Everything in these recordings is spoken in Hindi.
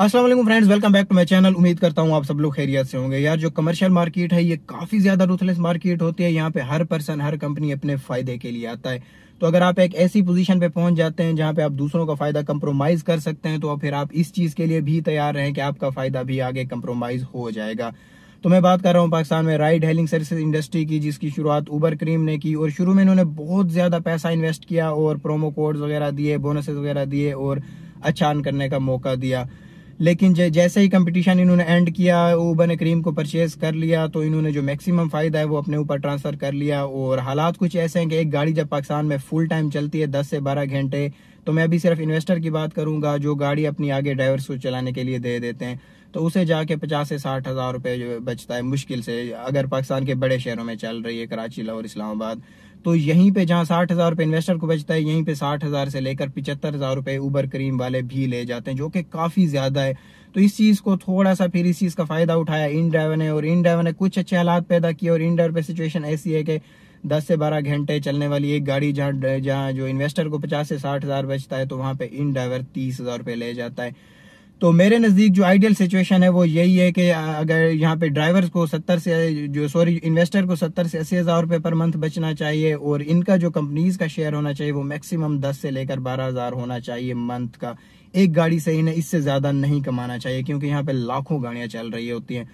असल friends welcome back to my channel उम्मीद करता हूँ आप सब लोग खैरियत से होंगे यार जो कमर्शियल मार्केट है ये काफ़ी ज़्यादा रुथलेस मार्केट होती है यहाँ पे हर पर्सन हर कंपनी अपने फ़ायदे के लिए आता है तो अगर आप एक ऐसी पोजीशन पे पहुंच जाते हैं जहाँ पे आप दूसरों का फ़ायदा कम्प्रोमाइज कर सकते हैं तो फिर आप इस चीज़ के लिए भी तैयार रहें कि आपका फ़ायदा भी आगे कम्प्रोमाइज हो जाएगा तो मैं बात कर रहा हूँ पाकिस्तान में राइड हेलिंग सर्विसेज इंडस्ट्री की जिसकी शुरुआत उबर क्रीम ने की और शुरू में इन्होंने बहुत ज़्यादा पैसा इन्वेस्ट किया और प्रोमो कोड्स वगैरह दिए बोनसेस वगैरह दिए और अच्छा करने का मौका दिया लेकिन जैसे ही कंपटीशन इन्होंने एंड किया ऊबर ने क्रीम को परचेज कर लिया तो इन्होंने जो मैक्सिमम फ़ायदा है वो अपने ऊपर ट्रांसफ़र कर लिया और हालात कुछ ऐसे हैं कि एक गाड़ी जब पाकिस्तान में फुल टाइम चलती है दस से बारह घंटे तो मैं अभी सिर्फ इन्वेस्टर की बात करूंगा जो गाड़ी अपनी आगे ड्राइवर को चलाने के लिए दे देते हैं तो उसे जाके पचास से साठ हज़ार रुपए बचता है मुश्किल से अगर पाकिस्तान के बड़े शहरों में चल रही है कराची लाहौर इस्लामाबाद तो यहीं पे जहां साठ हज़ार रुपए इन्वेस्टर को बचता है यहीं पे साठ हज़ार से लेकर पिचहत्तर हज़ार रुपए उबर करीम वाले भी ले जाते हैं जो कि काफ़ी ज़्यादा है तो इस चीज़ को थोड़ा सा फिर इस चीज़ का फ़ायदा उठाया इन ड्राइवर ने और इन ड्राइवर ने कुछ अच्छे हालात पैदा किए और इन ड्राइवर पर सिचुएशन ऐसी है कि दस से बारह घंटे चलने वाली एक गाड़ी जहां जहाँ जो इन्वेस्टर को पचास से साठ हज़ार बचता है तो वहां पे इन ड्राइवर तीस हज़ार रुपए ले जाता है तो मेरे नज़दीक जो आइडियल सिचुएशन है वो यही है कि अगर यहाँ पे ड्राइवर्स को सत्तर से जो सॉरी इन्वेस्टर को सत्तर से अस्सी हज़ार रुपये पर मंथ बचना चाहिए और इनका जो कंपनीज का शेयर होना चाहिए वो मैक्सिमम दस से लेकर बारह हज़ार होना चाहिए मंथ का एक गाड़ी से इन्हें इससे ज़्यादा नहीं कमाना चाहिए क्योंकि यहाँ पर लाखों गाड़ियाँ चल रही होती हैं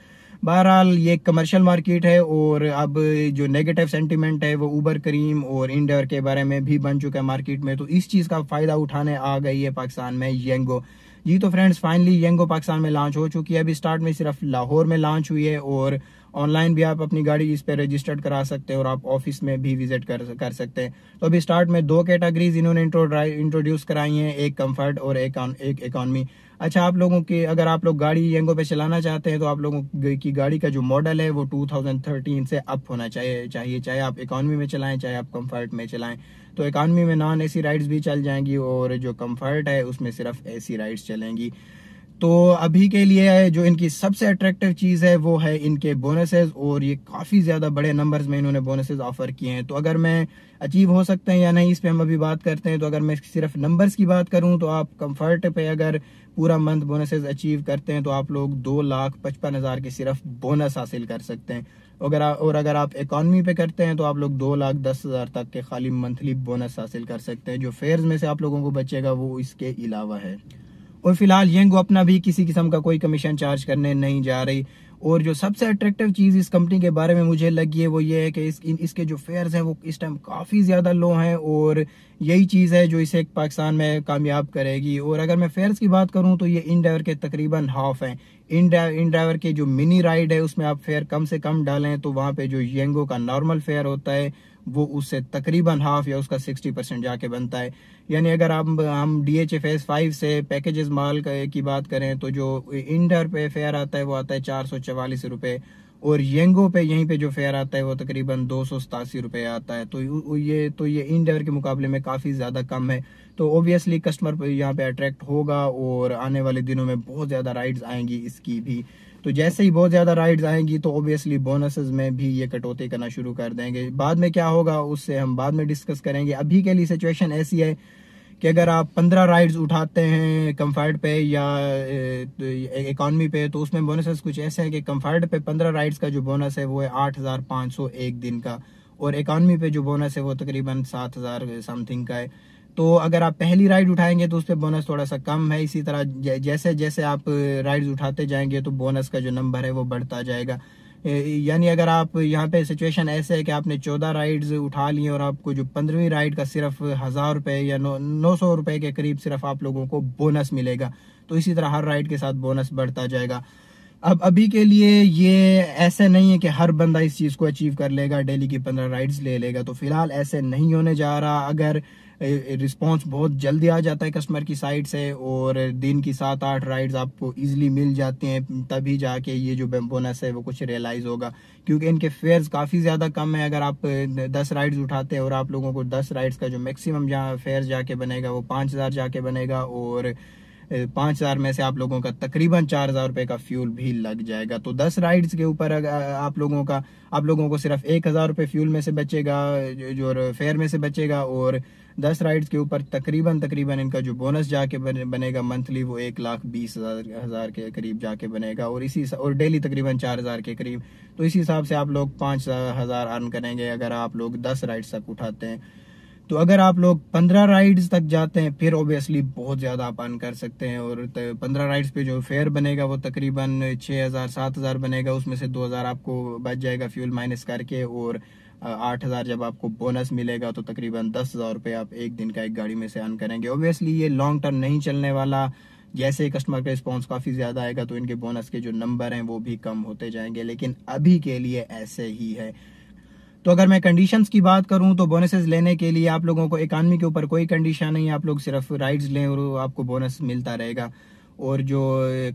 बहरहाल ये कमर्शियल मार्केट है और अब जो नेगेटिव सेंटीमेंट है वो ऊबर करीम और इंडर के बारे में भी बन चुका है मार्केट में तो इस चीज़ का फ़ायदा उठाने आ गई है पाकिस्तान में येंगो जी तो फ्रेंड्स फाइनली यंगो पाकिस्तान में लॉन्च हो चुकी है अभी स्टार्ट में सिर्फ लाहौर में लॉन्च हुई है और ऑनलाइन भी आप अपनी गाड़ी इस पर रजिस्टर्ड करा सकते हैं और आप ऑफिस में भी विजिट कर कर सकते हैं तो अभी स्टार्ट में दो कैटेगरीज इन्होंने इंट्रोड्यूस कराई हैं एक कम्फर्ट और एक इकॉनमी अच्छा आप लोगों की अगर आप लोग गाड़ी येंगो पे चलाना चाहते हैं तो आप लोगों की गाड़ी का जो मॉडल है वो 2013 से अप होना चाहिए चाहिए चाहे आप इकॉनमी में चलाएं चाहे आप कंफर्ट में चलाएं तो इकॉनमी में नॉन एसी राइड्स भी चल जाएंगी और जो कंफर्ट है उसमें सिर्फ एसी राइड्स चलेंगी तो अभी के लिए जो इनकी सबसे अट्रैक्टिव चीज़ है वो है इनके बोनसेस और ये काफ़ी ज़्यादा बड़े नंबर्स में इन्होंने बोनसेस ऑफर किए हैं तो अगर मैं अचीव हो सकते हैं या नहीं इस पे हम अभी बात करते हैं तो अगर मैं सिर्फ नंबर्स की बात करूं तो आप कंफर्ट पे अगर पूरा मंथ बोनसेस अचीव करते हैं तो आप लोग दो लाख पचपन हज़ार के सिर्फ बोनस हासिल कर सकते हैं अगर और अगर आप इकॉनमी पे करते हैं तो आप लोग दो लाख दस हज़ार तक के खाली मंथली बोनस हासिल कर सकते हैं जो फेयर में से आप लोगों को बचेगा वो इसके अलावा है और फिलहाल येंगो अपना भी किसी किस्म का कोई कमीशन चार्ज करने नहीं जा रही और जो सबसे अट्रैक्टिव चीज़ इस कंपनी के बारे में मुझे लगी है वो ये है कि इस इन, इसके जो फेयर्स हैं वो इस टाइम काफ़ी ज़्यादा लो हैं और यही चीज़ है जो इसे पाकिस्तान में कामयाब करेगी और अगर मैं फेयर्स की बात करूँ तो ये इन के तकरीबन हाफ हैं इन इन ड्राइवर की जो मिनी राइड है उसमें आप फेयर कम से कम डालें तो वहां पे जो येंगो का नॉर्मल फेयर होता है वो उससे तकरीबन हाफ या उसका 60 परसेंट जाके बनता है यानी अगर आप हम D H F S five से पैकेजेस माल की बात करें तो जो इंडर पे फेयर आता है वो आता है चार सौ चवालीस रुपये और येंगो पे यहीं पे जो फेयर आता है वो तकरीबन दो सौ सतासी रुपये आता है तो ये तो ये इंडेवर के मुकाबले में काफ़ी ज़्यादा कम है तो ओबियसली कस्टमर यहाँ पे अट्रैक्ट होगा और आने वाले दिनों में बहुत ज़्यादा राइड्स आएंगी इसकी भी तो जैसे ही बहुत ज़्यादा राइड्स आएंगी तो ओबियसली बोनस में भी ये कटौती करना शुरू कर देंगे बाद में क्या होगा उससे हम बाद में डिस्कस करेंगे अभी के लिए सिचुएशन ऐसी है कि अगर आप पंद्रह राइड्स उठाते हैं कम्फर्ट पे या इकॉनमी तो पे तो उसमें बोनसेस कुछ ऐसे हैं कि कम्फर्ट पे पंद्रह राइड्स का जो बोनस है वो है आठ हज़ार पाँच सौ एक दिन का और इकॉनमी पे जो बोनस है वो तकरीबन सात हज़ार समथिंग का है तो अगर आप पहली राइड उठाएंगे तो उस पर बोनस थोड़ा सा कम है इसी तरह जैसे जैसे आप राइड्स उठाते जाएंगे तो बोनस का जो नंबर है वो बढ़ता जाएगा यानी अगर आप यहाँ पे सिचुएशन ऐसे है कि आपने चौदह राइड्स उठा लिए और आपको जो पंद्रहवीं राइड का सिर्फ हज़ार रुपये या नौ नौ सौ रुपये के करीब सिर्फ आप लोगों को बोनस मिलेगा तो इसी तरह हर राइड के साथ बोनस बढ़ता जाएगा अब अभी के लिए ये ऐसे नहीं है कि हर बंदा इस चीज़ को अचीव कर लेगा डेली की पंद्रह राइड्स ले लेगा तो फिलहाल ऐसे नहीं होने जा रहा अगर रिस्पॉन्स बहुत जल्दी आ जाता है कस्टमर की साइड से और दिन की सात आठ राइड्स आपको इजीली मिल जाते हैं तभी जाके ये जो बोनस है वो कुछ रियलाइज़ होगा क्योंकि इनके फेयर्स काफ़ी ज़्यादा कम है अगर आप दस राइड्स उठाते हैं और आप लोगों को दस राइड्स का जो मैक्सिमम जहाँ फेयर जाके बनेगा वो पाँच हज़ार जाके बनेगा और पाँच हज़ार में से आप लोगों का तकरीबन चार हज़ार रुपये का फ्यूल भी लग जाएगा तो दस राइड्स के ऊपर आप लोगों का आप लोगों को सिर्फ एक हज़ार रुपये फ्यूल में से बचेगा जो फेयर में से बचेगा और दस राइड्स के ऊपर तकरीबन तकरीबन इनका जो बोनस जाके बनेगा मंथली वो एक लाख बीस हज़ार के करीब जाके बनेगा और इसी और डेली तकरीबन चार हज़ार के करीब तो इसी हिसाब से आप लोग पाँच हज़ार अर्न करेंगे अगर आप लोग दस राइड्स तक उठाते हैं तो अगर आप लोग पंद्रह राइड्स तक जाते हैं फिर ओबियसली बहुत ज़्यादा आप अर्न कर सकते हैं और पंद्रह राइड्स पे जो फेयर बनेगा वो तकरीबन छह हज़ार सात हज़ार बनेगा उसमें से दो हज़ार आपको बच जाएगा फ्यूल माइनस करके और आठ हज़ार जब आपको बोनस मिलेगा तो तकरीबन दस हज़ार रुपये आप एक दिन का एक गाड़ी में से अर्न करेंगे ओबियसली ये लॉन्ग टर्म नहीं चलने वाला जैसे ही कस्टमर का रिस्पॉन्स काफ़ी ज़्यादा आएगा तो इनके बोनस के जो नंबर हैं वो भी कम होते जाएंगे लेकिन अभी के लिए ऐसे ही है तो अगर मैं कंडीशंस की बात करूं तो बोनसेस लेने के लिए आप लोगों को इकानमी के ऊपर कोई कंडीशन नहीं है आप लोग सिर्फ राइड्स लें और आपको बोनस मिलता रहेगा और जो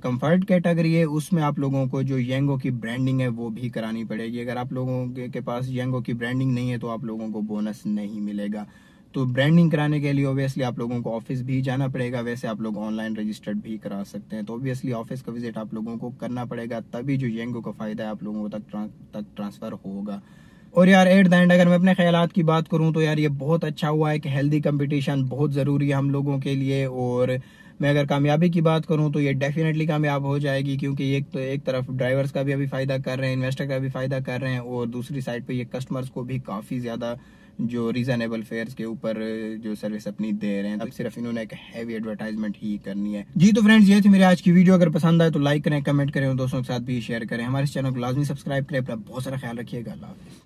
कंफर्ट कैटेगरी है उसमें आप लोगों को जो येंगो की ब्रांडिंग है वो भी करानी पड़ेगी अगर आप लोगों के पास येंगो की ब्रांडिंग नहीं है तो आप लोगों को बोनस नहीं मिलेगा तो ब्रांडिंग कराने के लिए ऑब्वियसली आप लोगों को ऑफिस भी जाना पड़ेगा वैसे आप लोग ऑनलाइन रजिस्टर्ड भी करा सकते हैं तो ऑब्वियसली ऑफिस का विजिट आप लोगों को करना पड़ेगा तभी जो येंगो का फायदा है आप लोगों तक तक ट्रांसफर होगा और यार एट द एंड अगर मैं अपने ख्याल की बात करूँ तो यार ये बहुत अच्छा हुआ है कि हेल्दी कंपटीशन बहुत ज़रूरी है हम लोगों के लिए और मैं अगर कामयाबी की बात करूं तो ये डेफिनेटली कामयाब हो जाएगी क्योंकि एक तो एक तरफ ड्राइवर्स का भी अभी फ़ायदा कर रहे हैं इन्वेस्टर का भी फ़ायदा कर रहे हैं और दूसरी साइड पे ये कस्टमर्स को भी काफ़ी ज़्यादा जो रीजनेबल फेयर्स के ऊपर जो सर्विस अपनी दे रहे हैं अब तो सिर्फ इन्होंने एक हैवी एडवर्टाइजमेंट ही करनी है जी तो फ्रेंड्स ये थी मेरी आज की वीडियो अगर पसंद आए तो लाइक करें कमेंट करें और दोस्तों के साथ भी शेयर करें हमारे चैनल को लाजमी सब्सक्राइब करें अपना बहुत सारा ख्याल रखिएगा